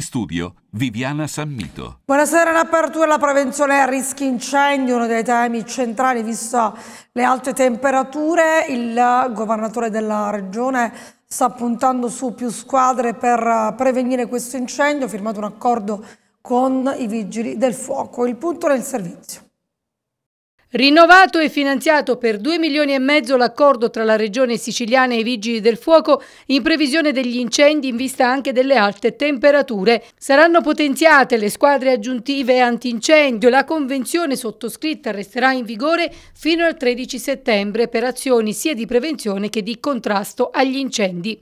In studio Viviana Sammito. Buonasera, l'apertura apertura la prevenzione a rischi incendi, uno dei temi centrali visto le alte temperature. Il governatore della regione sta puntando su più squadre per prevenire questo incendio, ha firmato un accordo con i vigili del fuoco. Il punto nel servizio. Rinnovato e finanziato per 2 milioni e mezzo l'accordo tra la Regione siciliana e i Vigili del Fuoco in previsione degli incendi in vista anche delle alte temperature. Saranno potenziate le squadre aggiuntive antincendio. La convenzione sottoscritta resterà in vigore fino al 13 settembre per azioni sia di prevenzione che di contrasto agli incendi.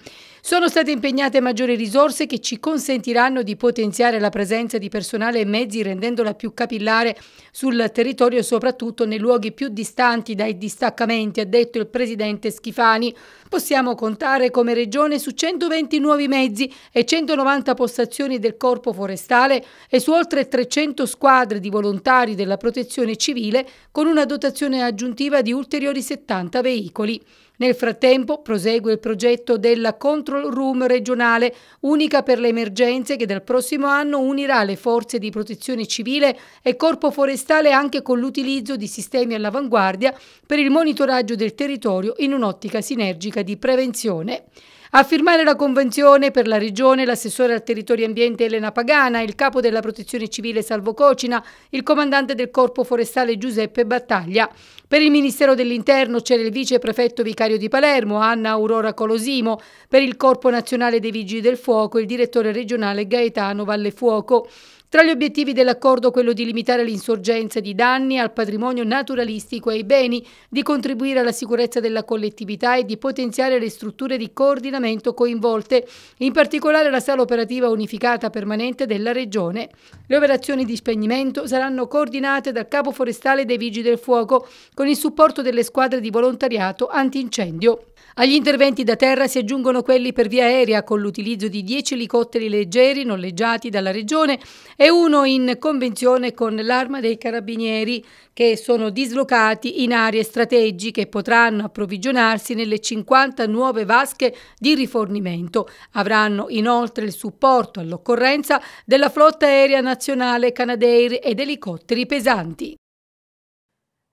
Sono state impegnate maggiori risorse che ci consentiranno di potenziare la presenza di personale e mezzi rendendola più capillare sul territorio, soprattutto nei luoghi più distanti dai distaccamenti, ha detto il presidente Schifani. Possiamo contare come regione su 120 nuovi mezzi e 190 postazioni del corpo forestale e su oltre 300 squadre di volontari della protezione civile con una dotazione aggiuntiva di ulteriori 70 veicoli. Nel frattempo prosegue il progetto della Control Room regionale, unica per le emergenze che dal prossimo anno unirà le forze di protezione civile e corpo forestale anche con l'utilizzo di sistemi all'avanguardia per il monitoraggio del territorio in un'ottica sinergica di prevenzione. A firmare la convenzione per la regione l'assessore al territorio ambiente Elena Pagana, il capo della protezione civile Salvo Cocina, il comandante del corpo forestale Giuseppe Battaglia. Per il Ministero dell'Interno c'era il vice prefetto vicario di Palermo Anna Aurora Colosimo, per il Corpo Nazionale dei Vigili del Fuoco il direttore regionale Gaetano Vallefuoco. Tra gli obiettivi dell'accordo quello di limitare l'insorgenza di danni al patrimonio naturalistico e ai beni, di contribuire alla sicurezza della collettività e di potenziare le strutture di coordinamento coinvolte, in particolare la sala operativa unificata permanente della Regione. Le operazioni di spegnimento saranno coordinate dal Capo Forestale dei Vigili del Fuoco con il supporto delle squadre di volontariato antincendio. Agli interventi da terra si aggiungono quelli per via aerea con l'utilizzo di 10 elicotteri leggeri noleggiati dalla Regione e uno in convenzione con l'Arma dei Carabinieri che sono dislocati in aree strategiche e potranno approvvigionarsi nelle 50 nuove vasche di rifornimento. Avranno inoltre il supporto all'occorrenza della flotta aerea nazionale Canadair ed elicotteri pesanti.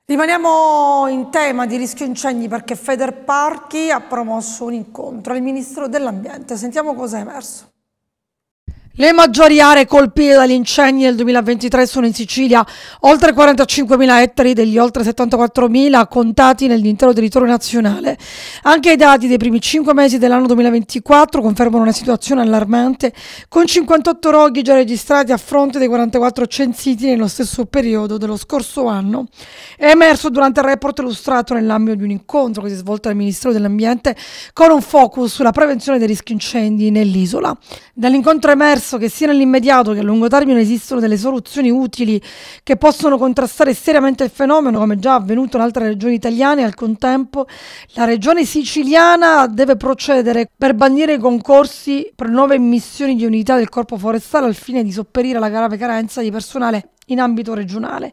Rimaniamo in tema di rischio incendi perché Federparchi ha promosso un incontro al Ministro dell'Ambiente. Sentiamo cosa è emerso. Le maggiori aree colpite dagli incendi del 2023 sono in Sicilia, oltre 45.000 ettari degli oltre 74.000 contati nell'intero territorio nazionale. Anche i dati dei primi 5 mesi dell'anno 2024 confermano una situazione allarmante, con 58 roghi già registrati a fronte dei 44 censiti nello stesso periodo dello scorso anno. È emerso durante il report illustrato nell'ambito di un incontro che si è svolto al Ministero dell'Ambiente con un focus sulla prevenzione dei rischi incendi nell'isola. Dall'incontro emerso penso che sia nell'immediato che a lungo termine esistono delle soluzioni utili che possono contrastare seriamente il fenomeno, come già avvenuto in altre regioni italiane, al contempo la regione siciliana deve procedere per bandire i concorsi per nuove missioni di unità del corpo forestale al fine di sopperire alla grave carenza di personale in ambito regionale.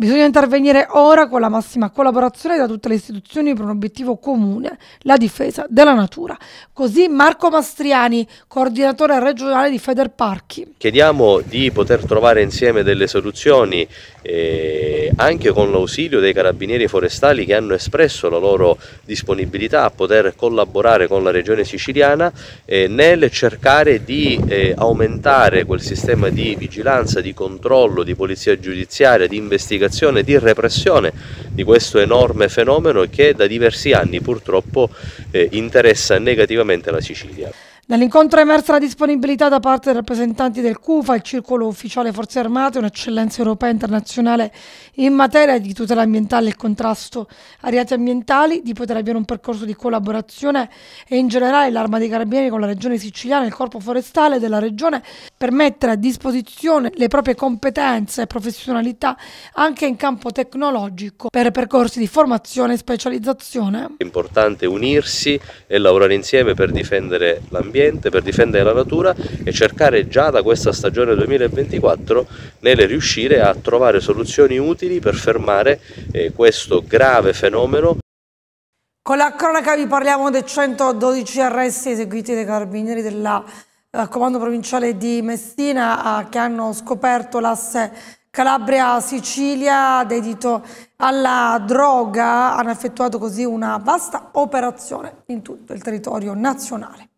Bisogna intervenire ora con la massima collaborazione da tutte le istituzioni per un obiettivo comune, la difesa della natura. Così Marco Mastriani, coordinatore regionale di Federparchi. Chiediamo di poter trovare insieme delle soluzioni eh, anche con l'ausilio dei carabinieri forestali che hanno espresso la loro disponibilità a poter collaborare con la regione siciliana eh, nel cercare di eh, aumentare quel sistema di vigilanza, di controllo, di polizia giudiziaria, di investigazione un'azione di repressione di questo enorme fenomeno che da diversi anni purtroppo eh, interessa negativamente la Sicilia. Dall'incontro è emersa la disponibilità da parte dei rappresentanti del CUFA, il Circolo Ufficiale Forze Armate, un'eccellenza europea e internazionale in materia di tutela ambientale e contrasto a reati ambientali, di poter avviare un percorso di collaborazione e in generale l'Arma dei Carabinieri con la Regione Siciliana e il Corpo Forestale della Regione per mettere a disposizione le proprie competenze e professionalità anche in campo tecnologico per percorsi di formazione e specializzazione. È importante unirsi e lavorare insieme per difendere l'ambiente l'ambiente, per difendere la natura e cercare già da questa stagione 2024 nel riuscire a trovare soluzioni utili per fermare eh, questo grave fenomeno. Con la cronaca vi parliamo dei 112 arresti eseguiti dai carabinieri del eh, Comando Provinciale di Messina eh, che hanno scoperto l'asse Calabria-Sicilia dedito alla droga hanno effettuato così una vasta operazione in tutto il territorio nazionale.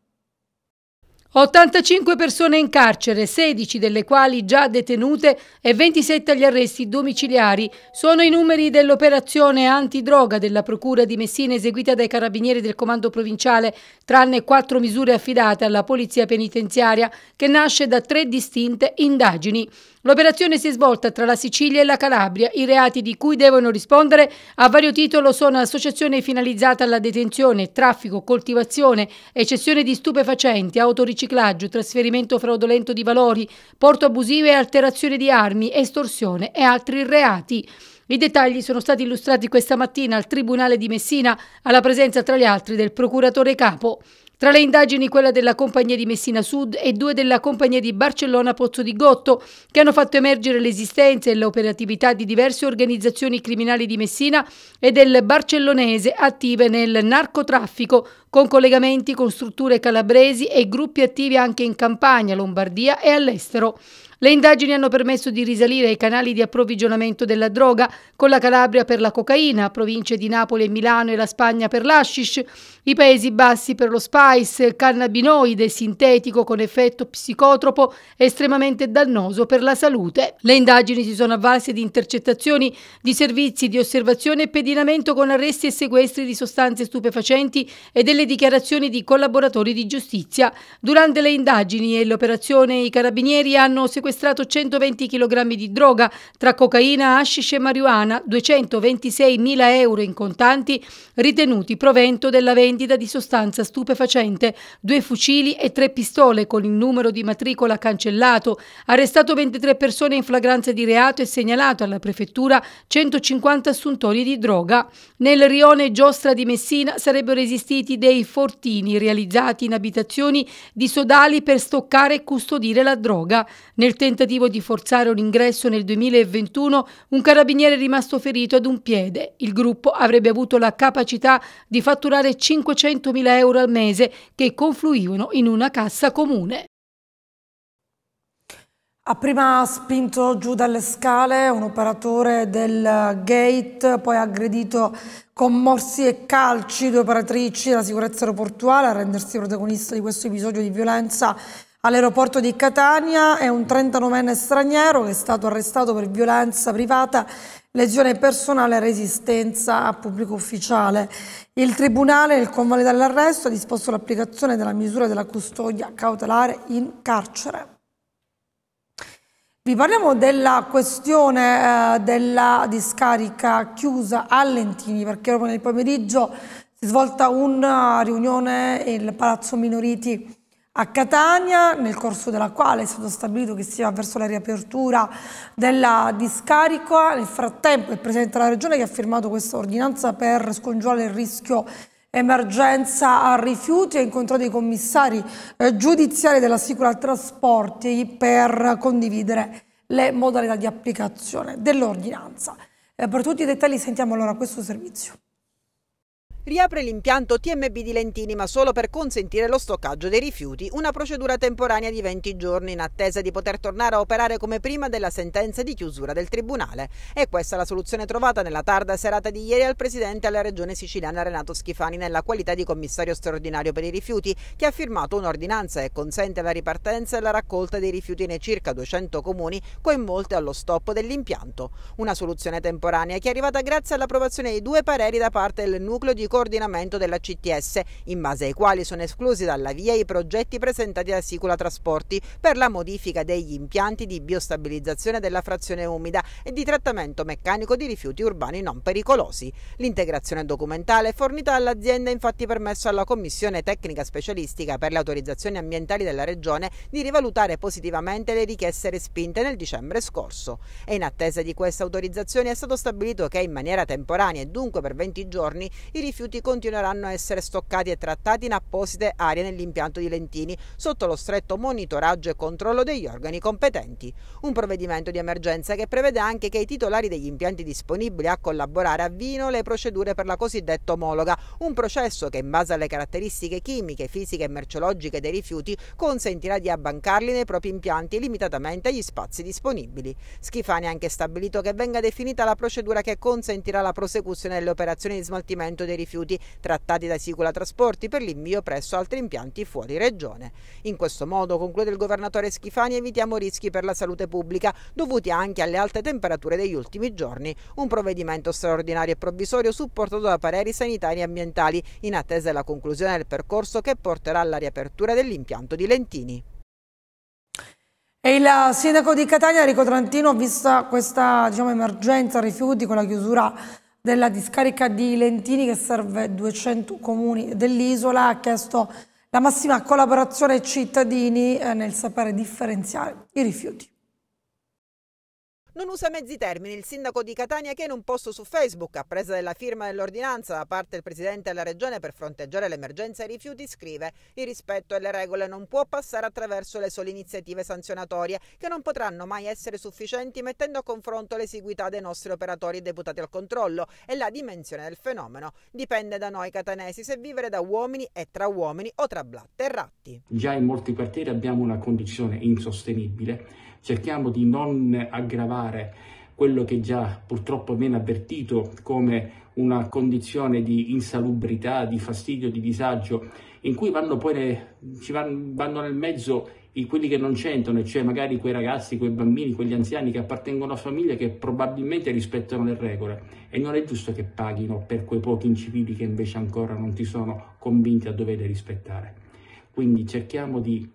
85 persone in carcere, 16 delle quali già detenute e 27 agli arresti domiciliari sono i numeri dell'operazione antidroga della Procura di Messina eseguita dai carabinieri del Comando Provinciale, tranne quattro misure affidate alla Polizia Penitenziaria che nasce da tre distinte indagini. L'operazione si è svolta tra la Sicilia e la Calabria. I reati di cui devono rispondere a vario titolo sono associazione finalizzata alla detenzione, traffico, coltivazione, eccessione di stupefacenti, autoriciclaggio, riciclaggio, trasferimento fraudolento di valori, porto abusivo e alterazione di armi, estorsione e altri reati. I dettagli sono stati illustrati questa mattina al Tribunale di Messina alla presenza tra gli altri del procuratore capo. Tra le indagini quella della compagnia di Messina Sud e due della compagnia di Barcellona Pozzo di Gotto, che hanno fatto emergere l'esistenza e l'operatività di diverse organizzazioni criminali di Messina e del barcellonese attive nel narcotraffico, con collegamenti con strutture calabresi e gruppi attivi anche in Campania, Lombardia e all'estero. Le indagini hanno permesso di risalire ai canali di approvvigionamento della droga, con la Calabria per la cocaina, province di Napoli e Milano e la Spagna per l'ascis, i Paesi Bassi per lo spice, cannabinoide sintetico con effetto psicotropo estremamente dannoso per la salute. Le indagini si sono avvalse di intercettazioni di servizi di osservazione e pedinamento con arresti e sequestri di sostanze stupefacenti e delle dichiarazioni di collaboratori di giustizia. Durante le indagini e l'operazione i carabinieri hanno sequestrato 120 kg di droga tra cocaina, hashish e marijuana, 226 mila euro in contanti ritenuti provento della vendita vendita di sostanza stupefacente, due fucili e tre pistole con il numero di matricola cancellato, arrestato 23 persone in flagranza di reato e segnalato alla prefettura 150 assuntori di droga. Nel rione Giostra di Messina sarebbero esistiti dei fortini realizzati in abitazioni di sodali per stoccare e custodire la droga. Nel tentativo di forzare un ingresso nel 2021 un carabiniere è rimasto ferito ad un piede. Il gruppo avrebbe avuto la capacità di fatturare 5 500.000 euro al mese che confluivano in una cassa comune. Ha prima spinto giù dalle scale un operatore del gate, poi ha aggredito con morsi e calci due operatrici della sicurezza aeroportuale a rendersi protagonista di questo episodio di violenza All'aeroporto di Catania è un 39enne straniero che è stato arrestato per violenza privata, lesione personale e resistenza a pubblico ufficiale. Il tribunale, nel convalidare dell'arresto, ha disposto l'applicazione della misura della custodia cautelare in carcere. Vi parliamo della questione eh, della discarica chiusa a Lentini, perché proprio nel pomeriggio si è svolta una riunione nel Palazzo Minoriti a Catania, nel corso della quale è stato stabilito che sia verso la riapertura della discarica. Nel frattempo il Presidente della Regione che ha firmato questa ordinanza per scongiurare il rischio emergenza a rifiuti ha incontrato i commissari eh, giudiziari della Sicura Trasporti per condividere le modalità di applicazione dell'ordinanza. Eh, per tutti i dettagli sentiamo allora questo servizio. Riapre l'impianto TMB di Lentini, ma solo per consentire lo stoccaggio dei rifiuti, una procedura temporanea di 20 giorni in attesa di poter tornare a operare come prima della sentenza di chiusura del Tribunale. E questa è la soluzione trovata nella tarda serata di ieri al Presidente della Regione siciliana Renato Schifani nella qualità di commissario straordinario per i rifiuti, che ha firmato un'ordinanza che consente la ripartenza e la raccolta dei rifiuti nei circa 200 comuni coinvolti allo stop dell'impianto. Una soluzione temporanea che è arrivata grazie all'approvazione di due pareri da parte del nucleo di coordinamento della CTS, in base ai quali sono esclusi dalla via i progetti presentati da Sicula Trasporti per la modifica degli impianti di biostabilizzazione della frazione umida e di trattamento meccanico di rifiuti urbani non pericolosi. L'integrazione documentale fornita dall'azienda ha infatti permesso alla Commissione Tecnica Specialistica per le autorizzazioni ambientali della Regione di rivalutare positivamente le richieste respinte nel dicembre scorso. E in attesa di queste autorizzazioni è stato stabilito che in maniera temporanea e dunque per 20 giorni i rifiuti rifiuti continueranno a essere stoccati e trattati in apposite aree nell'impianto di Lentini, sotto lo stretto monitoraggio e controllo degli organi competenti. Un provvedimento di emergenza che prevede anche che i titolari degli impianti disponibili a collaborare avvino le procedure per la cosiddetta omologa, un processo che in base alle caratteristiche chimiche, fisiche e merceologiche dei rifiuti consentirà di abbancarli nei propri impianti limitatamente agli spazi disponibili. Schifani ha anche stabilito che venga definita la procedura che consentirà la prosecuzione delle operazioni di smaltimento dei rifiuti rifiuti trattati da Sicula Trasporti per l'invio presso altri impianti fuori regione. In questo modo, conclude il governatore Schifani, evitiamo rischi per la salute pubblica dovuti anche alle alte temperature degli ultimi giorni. Un provvedimento straordinario e provvisorio supportato da pareri sanitari e ambientali in attesa della conclusione del percorso che porterà alla riapertura dell'impianto di Lentini. E il sindaco di Catania, Enrico Trantino, ha visto questa diciamo, emergenza rifiuti con la chiusura della discarica di Lentini che serve 200 comuni dell'isola ha chiesto la massima collaborazione ai cittadini eh, nel sapere differenziare i rifiuti. Non usa mezzi termini il sindaco di Catania che in un post su Facebook, a presa della firma dell'ordinanza da parte del presidente della regione per fronteggiare l'emergenza rifiuti, scrive: Il rispetto alle regole non può passare attraverso le sole iniziative sanzionatorie, che non potranno mai essere sufficienti mettendo a confronto l'esiguità dei nostri operatori deputati al controllo e la dimensione del fenomeno. Dipende da noi catanesi se vivere da uomini e tra uomini o tra blatte e ratti. Già in molti quartieri abbiamo una condizione insostenibile cerchiamo di non aggravare quello che già purtroppo viene avvertito come una condizione di insalubrità, di fastidio, di disagio, in cui vanno poi ne, ci vanno, vanno nel mezzo i, quelli che non c'entrano, cioè magari quei ragazzi, quei bambini, quegli anziani che appartengono a famiglie che probabilmente rispettano le regole e non è giusto che paghino per quei pochi incivili che invece ancora non ti sono convinti a dover rispettare. Quindi cerchiamo di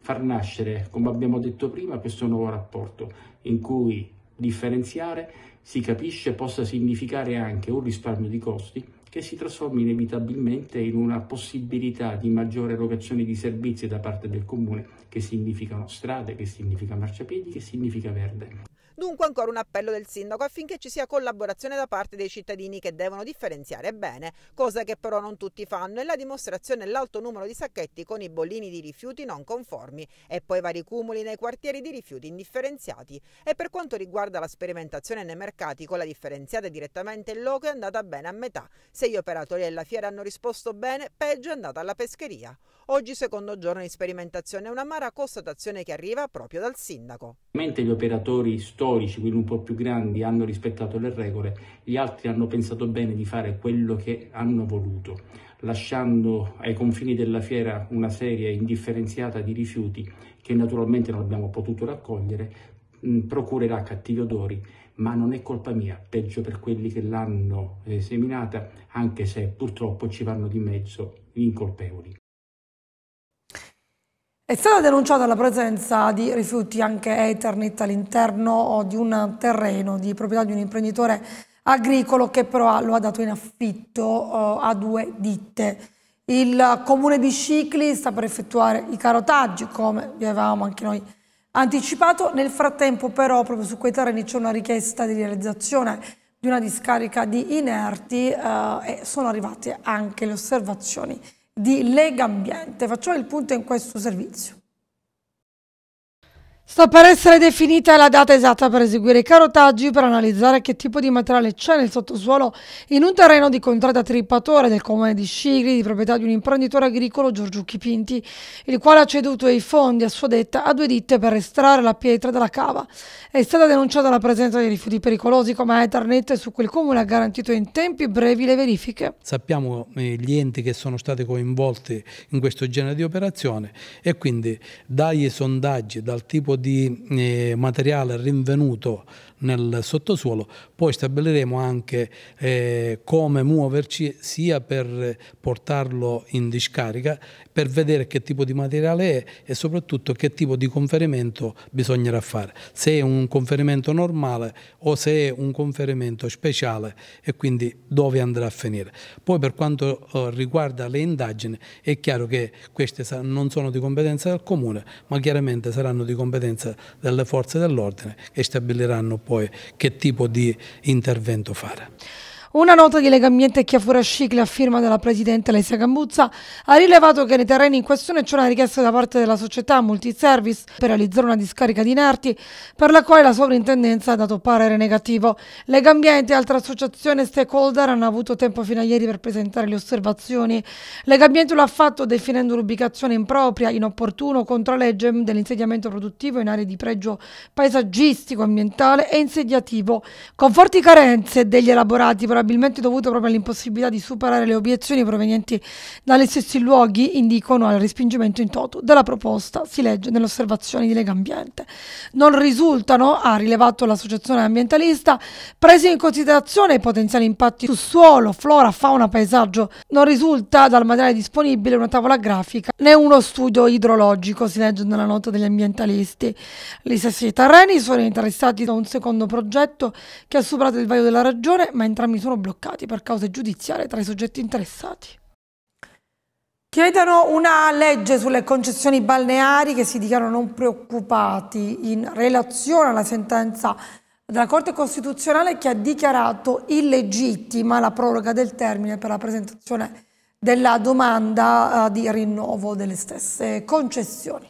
far nascere, come abbiamo detto prima, questo nuovo rapporto in cui differenziare si capisce possa significare anche un risparmio di costi che si trasforma inevitabilmente in una possibilità di maggiore erogazione di servizi da parte del comune che significano strade, che significa marciapiedi, che significa verde. Dunque ancora un appello del sindaco affinché ci sia collaborazione da parte dei cittadini che devono differenziare bene, cosa che però non tutti fanno e la dimostrazione è l'alto numero di sacchetti con i bollini di rifiuti non conformi e poi vari cumuli nei quartieri di rifiuti indifferenziati. E per quanto riguarda la sperimentazione nei mercati con la differenziata direttamente in loco è andata bene a metà. Se gli operatori della fiera hanno risposto bene, peggio è andata alla pescheria. Oggi secondo giorno di sperimentazione è una mara constatazione che arriva proprio dal sindaco. Mentre Gli operatori storici, quelli un po' più grandi, hanno rispettato le regole, gli altri hanno pensato bene di fare quello che hanno voluto, lasciando ai confini della fiera una serie indifferenziata di rifiuti che naturalmente non abbiamo potuto raccogliere, procurerà cattivi odori, ma non è colpa mia, peggio per quelli che l'hanno eh, seminata, anche se purtroppo ci vanno di mezzo gli incolpevoli. È stata denunciata la presenza di rifiuti anche Eternit all'interno di un terreno di proprietà di un imprenditore agricolo che però lo ha dato in affitto eh, a due ditte. Il comune di Scicli sta per effettuare i carotaggi, come vi avevamo anche noi anticipato. Nel frattempo però proprio su quei terreni c'è una richiesta di realizzazione di una discarica di inerti eh, e sono arrivate anche le osservazioni di Lega Ambiente. Facciamo il punto in questo servizio. Sta per essere definita la data esatta per eseguire i carotaggi per analizzare che tipo di materiale c'è nel sottosuolo in un terreno di contrada trippatore del comune di Scigli di proprietà di un imprenditore agricolo Giorgiucchi Pinti, il quale ha ceduto i fondi a sua detta a due ditte per estrarre la pietra dalla cava. È stata denunciata la presenza di rifiuti pericolosi come Ethernet su cui il comune ha garantito in tempi brevi le verifiche. Sappiamo eh, gli enti che sono stati coinvolti in questo genere di operazione e quindi dai sondaggi, dal tipo di di eh, materiale rinvenuto nel sottosuolo, poi stabiliremo anche eh, come muoverci sia per portarlo in discarica, per vedere che tipo di materiale è e soprattutto che tipo di conferimento bisognerà fare, se è un conferimento normale o se è un conferimento speciale e quindi dove andrà a finire. Poi per quanto eh, riguarda le indagini è chiaro che queste non sono di competenza del Comune, ma chiaramente saranno di competenza delle forze dell'ordine che stabiliranno poi poi che tipo di intervento fare. Una nota di Legambiente Chiafura Scicli a firma della Presidente Alessia Gambuzza ha rilevato che nei terreni in questione c'è una richiesta da parte della società Multiservice per realizzare una discarica di inerti per la quale la sovrintendenza ha dato parere negativo. Legambiente e altre associazioni stakeholder hanno avuto tempo fino a ieri per presentare le osservazioni. Legambiente lo ha fatto definendo l'ubicazione impropria, inopportuno, contro legge dell'insediamento produttivo in aree di pregio paesaggistico, ambientale e insediativo, con forti carenze degli elaborati per probabilmente dovuto proprio all'impossibilità di superare le obiezioni provenienti dagli stessi luoghi, indicano al respingimento in toto della proposta, si legge nelle osservazioni di Lega Ambiente. Non risultano, ha rilevato l'associazione ambientalista, presi in considerazione i potenziali impatti su suolo, flora, fauna, paesaggio. Non risulta dal materiale disponibile una tavola grafica né uno studio idrologico, si legge nella nota degli ambientalisti. Gli stessi terreni sono interessati da un secondo progetto che ha superato il vaglio della regione, ma entrambi sono sono bloccati per cause giudiziarie tra i soggetti interessati. Chiedono una legge sulle concessioni balneari che si dichiarano non preoccupati in relazione alla sentenza della Corte Costituzionale che ha dichiarato illegittima la proroga del termine per la presentazione della domanda eh, di rinnovo delle stesse concessioni.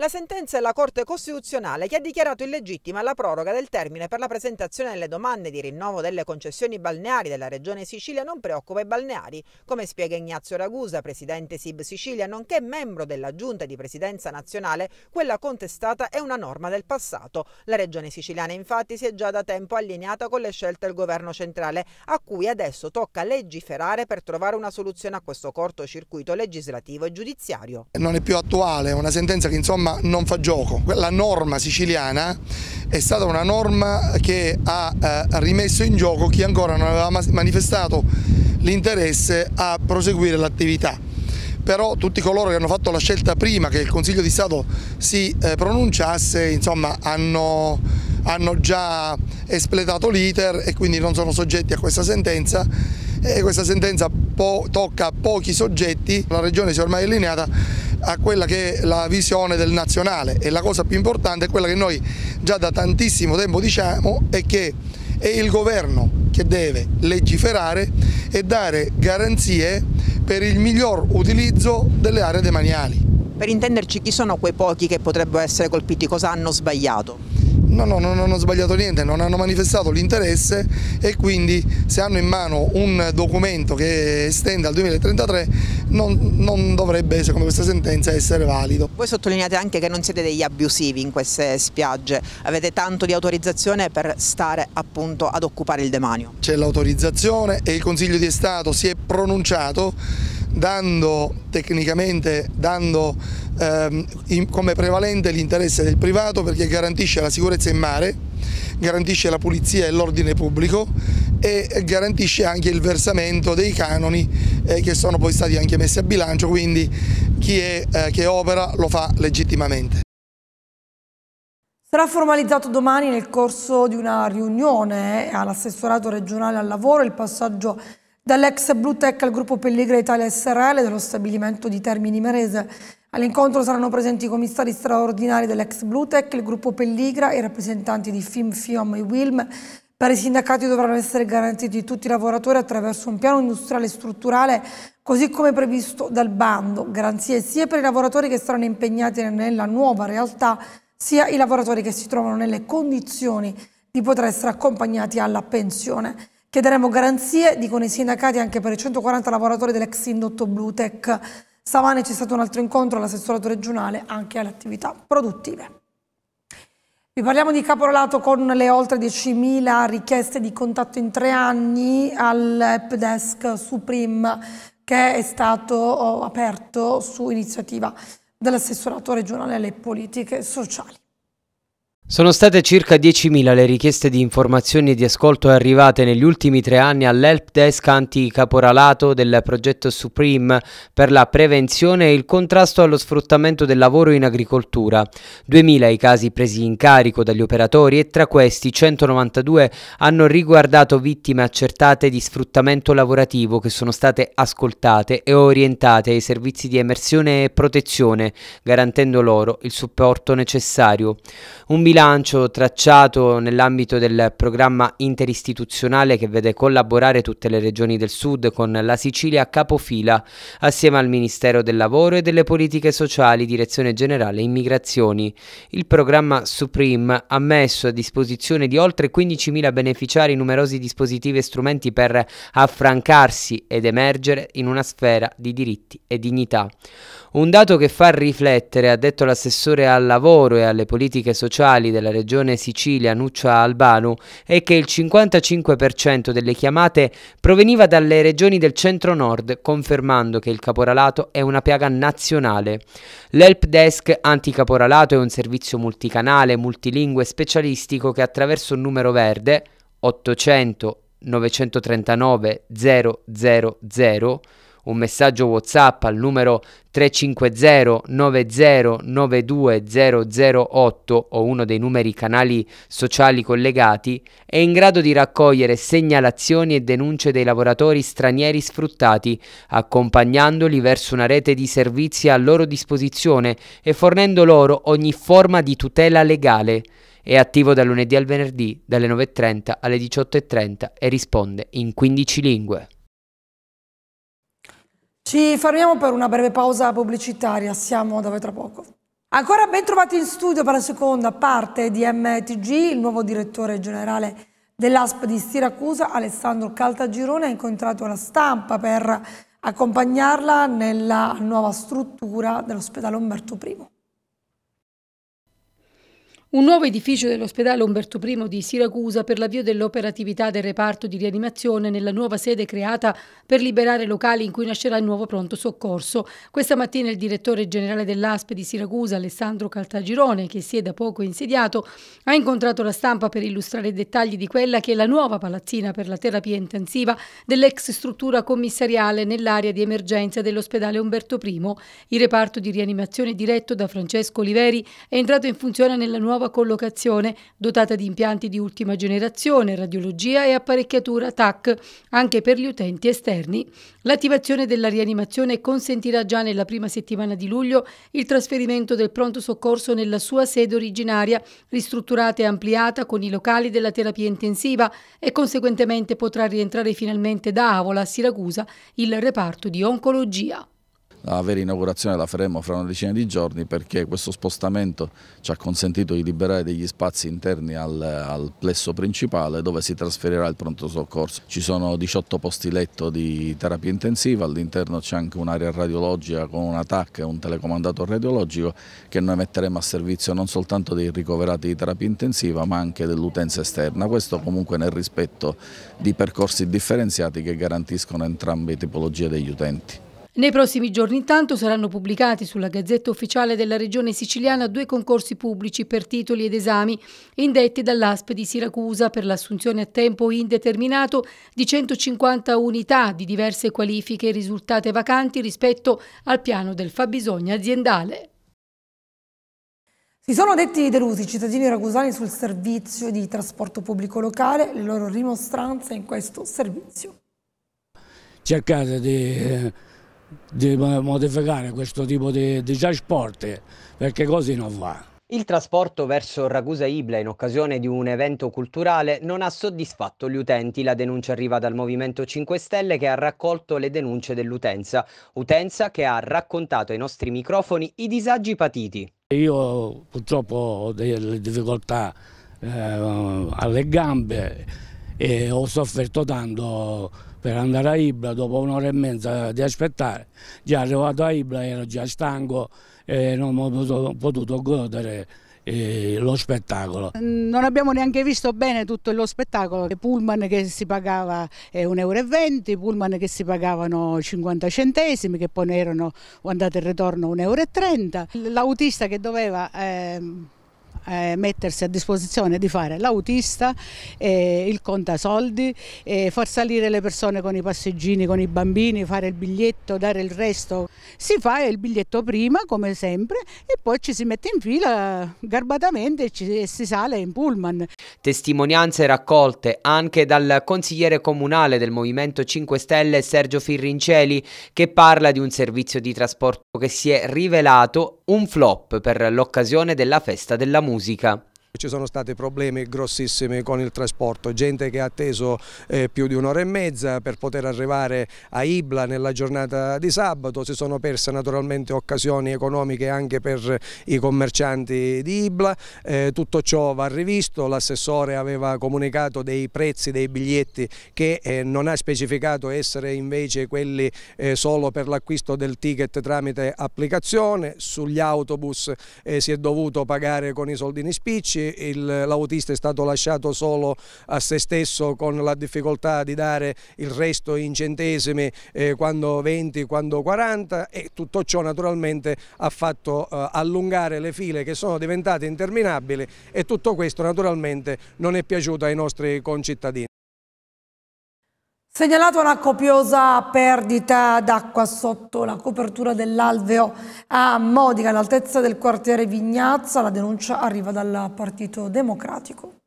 La sentenza della Corte Costituzionale che ha dichiarato illegittima la proroga del termine per la presentazione delle domande di rinnovo delle concessioni balneari della Regione Sicilia non preoccupa i balneari, come spiega Ignazio Ragusa, presidente SIB Sicilia, nonché membro della Giunta di Presidenza Nazionale, quella contestata è una norma del passato. La Regione siciliana infatti si è già da tempo allineata con le scelte del governo centrale, a cui adesso tocca legiferare per trovare una soluzione a questo cortocircuito legislativo e giudiziario. Non è più attuale, è una sentenza che insomma norma non fa gioco, la norma siciliana è stata una norma che ha eh, rimesso in gioco chi ancora non aveva manifestato l'interesse a proseguire l'attività. Però tutti coloro che hanno fatto la scelta prima che il Consiglio di Stato si eh, pronunciasse insomma, hanno, hanno già espletato l'iter e quindi non sono soggetti a questa sentenza e questa sentenza tocca a pochi soggetti, la Regione si è ormai allineata a quella che è la visione del nazionale e la cosa più importante è quella che noi già da tantissimo tempo diciamo è che è il governo che deve legiferare e dare garanzie per il miglior utilizzo delle aree demaniali. Per intenderci chi sono quei pochi che potrebbero essere colpiti, cosa hanno sbagliato? No, no, non hanno sbagliato niente, non hanno manifestato l'interesse e quindi se hanno in mano un documento che estende al 2033 non, non dovrebbe, secondo questa sentenza, essere valido. Voi sottolineate anche che non siete degli abusivi in queste spiagge, avete tanto di autorizzazione per stare appunto ad occupare il demanio. C'è l'autorizzazione e il Consiglio di Stato si è pronunciato dando tecnicamente dando, ehm, in, come prevalente l'interesse del privato perché garantisce la sicurezza in mare, garantisce la pulizia e l'ordine pubblico e garantisce anche il versamento dei canoni eh, che sono poi stati anche messi a bilancio, quindi chi è, eh, che opera lo fa legittimamente. Sarà formalizzato domani nel corso di una riunione all'assessorato regionale al lavoro il passaggio Dall'ex Blue Tech al gruppo Pellegra Italia SRL dello stabilimento di Termini Merese. All'incontro saranno presenti i commissari straordinari dell'ex Blue Tech, il gruppo Pelligra e i rappresentanti di FIM, FIOM e WILM. Per i sindacati dovranno essere garantiti tutti i lavoratori attraverso un piano industriale strutturale, così come previsto dal bando. Garanzie sia per i lavoratori che saranno impegnati nella nuova realtà, sia i lavoratori che si trovano nelle condizioni di poter essere accompagnati alla pensione. Chiederemo garanzie, dicono i sindacati, anche per i 140 lavoratori dell'ex indotto Blutech. Savane c'è stato un altro incontro all'assessorato regionale anche alle attività produttive. Vi parliamo di caporalato con le oltre 10.000 richieste di contatto in tre anni all'app desk Supreme che è stato oh, aperto su iniziativa dell'assessorato regionale alle politiche sociali. Sono state circa 10.000 le richieste di informazioni e di ascolto arrivate negli ultimi tre anni all'help desk anti-caporalato del progetto Supreme per la prevenzione e il contrasto allo sfruttamento del lavoro in agricoltura. 2.000 i casi presi in carico dagli operatori e tra questi 192 hanno riguardato vittime accertate di sfruttamento lavorativo che sono state ascoltate e orientate ai servizi di emersione e protezione, garantendo loro il supporto necessario. Un bilancio bilancio tracciato nell'ambito del programma interistituzionale che vede collaborare tutte le regioni del sud con la Sicilia capofila assieme al Ministero del Lavoro e delle Politiche Sociali, Direzione Generale Immigrazioni. Il programma Supreme ha messo a disposizione di oltre 15.000 beneficiari numerosi dispositivi e strumenti per affrancarsi ed emergere in una sfera di diritti e dignità. Un dato che fa riflettere, ha detto l'assessore al lavoro e alle politiche sociali della regione Sicilia Nuccia Albano, è che il 55% delle chiamate proveniva dalle regioni del centro-nord, confermando che il caporalato è una piaga nazionale. L'help desk anticaporalato è un servizio multicanale, multilingue, specialistico che attraverso un numero verde 800 939 000 un messaggio WhatsApp al numero 350-9092-008 o uno dei numeri canali sociali collegati, è in grado di raccogliere segnalazioni e denunce dei lavoratori stranieri sfruttati, accompagnandoli verso una rete di servizi a loro disposizione e fornendo loro ogni forma di tutela legale. È attivo da lunedì al venerdì dalle 9.30 alle 18.30 e risponde in 15 lingue. Ci fermiamo per una breve pausa pubblicitaria, siamo da voi tra poco. Ancora ben trovati in studio per la seconda parte di MTG, il nuovo direttore generale dell'ASP di Siracusa, Alessandro Caltagirone, ha incontrato la stampa per accompagnarla nella nuova struttura dell'ospedale Umberto I. Un nuovo edificio dell'ospedale Umberto I di Siracusa per l'avvio dell'operatività del reparto di rianimazione nella nuova sede creata per liberare locali in cui nascerà il nuovo pronto soccorso. Questa mattina il direttore generale dell'ASP di Siracusa, Alessandro Caltagirone, che si è da poco insediato, ha incontrato la stampa per illustrare i dettagli di quella che è la nuova palazzina per la terapia intensiva dell'ex struttura commissariale nell'area di emergenza dell'ospedale Umberto I. Il reparto di rianimazione diretto da Francesco Oliveri è entrato in funzione nella nuova nuova collocazione, dotata di impianti di ultima generazione, radiologia e apparecchiatura TAC, anche per gli utenti esterni. L'attivazione della rianimazione consentirà già nella prima settimana di luglio il trasferimento del pronto soccorso nella sua sede originaria, ristrutturata e ampliata con i locali della terapia intensiva e conseguentemente potrà rientrare finalmente da Avola a Siracusa il reparto di oncologia la vera inaugurazione la faremo fra una decina di giorni perché questo spostamento ci ha consentito di liberare degli spazi interni al, al plesso principale dove si trasferirà il pronto soccorso. Ci sono 18 posti letto di terapia intensiva, all'interno c'è anche un'area radiologica con un TAC e un telecomandato radiologico che noi metteremo a servizio non soltanto dei ricoverati di terapia intensiva ma anche dell'utenza esterna, questo comunque nel rispetto di percorsi differenziati che garantiscono entrambe le tipologie degli utenti. Nei prossimi giorni intanto saranno pubblicati sulla Gazzetta Ufficiale della Regione Siciliana due concorsi pubblici per titoli ed esami indetti dall'ASP di Siracusa per l'assunzione a tempo indeterminato di 150 unità di diverse qualifiche risultate vacanti rispetto al piano del fabbisogno aziendale. Si sono detti delusi i cittadini ragusani sul servizio di trasporto pubblico locale, le loro rimostranze in questo servizio. Cercate di eh, di modificare questo tipo di, di sport perché così non va. Il trasporto verso Ragusa Ibla in occasione di un evento culturale non ha soddisfatto gli utenti. La denuncia arriva dal Movimento 5 Stelle che ha raccolto le denunce dell'utenza, utenza che ha raccontato ai nostri microfoni i disagi patiti. Io purtroppo ho delle difficoltà eh, alle gambe e ho sofferto tanto per andare a Ibla dopo un'ora e mezza di aspettare, già arrivato a Ibla ero già stanco e non ho potuto, potuto godere eh, lo spettacolo. Mm, non abbiamo neanche visto bene tutto lo spettacolo, pullman che si pagava 1,20 eh, euro, pullman che si pagavano 50 centesimi, che poi erano andate in ritorno 1,30 euro, l'autista che doveva... Eh, eh, mettersi a disposizione di fare l'autista, eh, il contasoldi, eh, far salire le persone con i passeggini, con i bambini, fare il biglietto, dare il resto. Si fa il biglietto prima, come sempre, e poi ci si mette in fila garbatamente e, ci, e si sale in pullman. Testimonianze raccolte anche dal consigliere comunale del Movimento 5 Stelle Sergio Firrinceli che parla di un servizio di trasporto che si è rivelato un flop per l'occasione della festa della musica. Ci sono stati problemi grossissimi con il trasporto, gente che ha atteso eh, più di un'ora e mezza per poter arrivare a Ibla nella giornata di sabato, si sono perse naturalmente occasioni economiche anche per i commercianti di Ibla, eh, tutto ciò va rivisto, l'assessore aveva comunicato dei prezzi dei biglietti che eh, non ha specificato essere invece quelli eh, solo per l'acquisto del ticket tramite applicazione, sugli autobus eh, si è dovuto pagare con i soldini spicci, 16 l'autista è stato lasciato solo a se stesso con la difficoltà di dare il resto in centesimi eh, quando 20, quando 40 e tutto ciò naturalmente ha fatto eh, allungare le file che sono diventate interminabili e tutto questo naturalmente non è piaciuto ai nostri concittadini. Segnalato una copiosa perdita d'acqua sotto la copertura dell'alveo a Modica, all'altezza del quartiere Vignazza, la denuncia arriva dal Partito Democratico.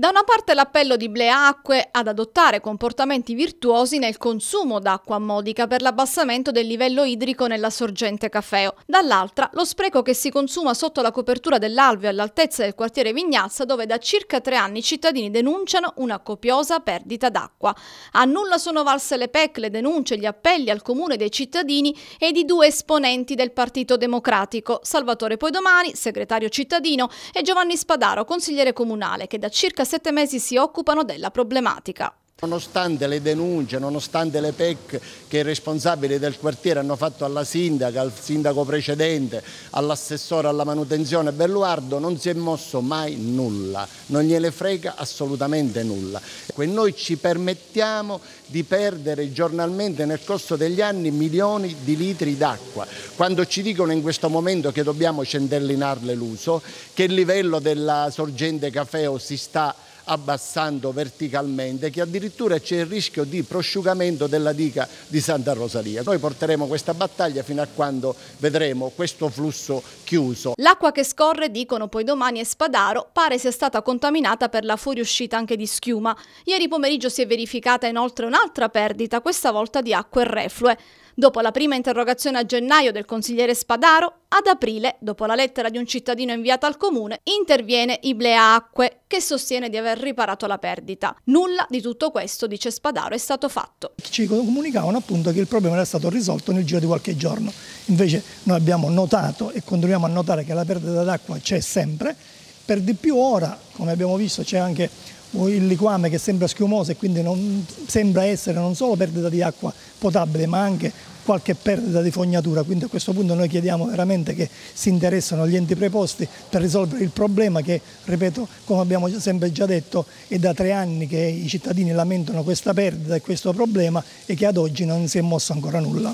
Da una parte l'appello di Bleacque ad adottare comportamenti virtuosi nel consumo d'acqua modica per l'abbassamento del livello idrico nella sorgente Cafeo, dall'altra lo spreco che si consuma sotto la copertura dell'alveo all'altezza del quartiere Vignazza dove da circa tre anni i cittadini denunciano una copiosa perdita d'acqua. A nulla sono valse le PEC, le denunce, gli appelli al comune dei cittadini e di due esponenti del Partito Democratico, Salvatore Poidomani, segretario cittadino, e Giovanni Spadaro, consigliere comunale, che da circa sette mesi si occupano della problematica. Nonostante le denunce, nonostante le PEC che i responsabili del quartiere hanno fatto alla sindaca, al sindaco precedente, all'assessore alla manutenzione Belluardo, non si è mosso mai nulla, non gliele frega assolutamente nulla. E noi ci permettiamo di perdere giornalmente nel corso degli anni milioni di litri d'acqua. Quando ci dicono in questo momento che dobbiamo centellinarle l'uso, che il livello della sorgente cafeo si sta abbassando verticalmente che addirittura c'è il rischio di prosciugamento della diga di Santa Rosalia. Noi porteremo questa battaglia fino a quando vedremo questo flusso chiuso. L'acqua che scorre, dicono poi domani, è Spadaro pare sia stata contaminata per la fuoriuscita anche di schiuma. Ieri pomeriggio si è verificata inoltre un'altra perdita, questa volta di acque reflue dopo la prima interrogazione a gennaio del consigliere Spadaro, ad aprile, dopo la lettera di un cittadino inviata al comune, interviene Iblea Acque, che sostiene di aver riparato la perdita. Nulla di tutto questo, dice Spadaro, è stato fatto. Ci comunicavano appunto che il problema era stato risolto nel giro di qualche giorno. Invece noi abbiamo notato e continuiamo a notare che la perdita d'acqua c'è sempre. Per di più ora, come abbiamo visto, c'è anche il liquame che sembra schiumoso e quindi non, sembra essere non solo perdita di acqua potabile ma anche qualche perdita di fognatura, quindi a questo punto noi chiediamo veramente che si interessano gli enti preposti per risolvere il problema che, ripeto, come abbiamo sempre già detto, è da tre anni che i cittadini lamentano questa perdita e questo problema e che ad oggi non si è mosso ancora nulla.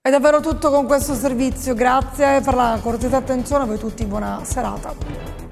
È davvero tutto con questo servizio, grazie per la cortesa attenzione, a voi tutti buona serata.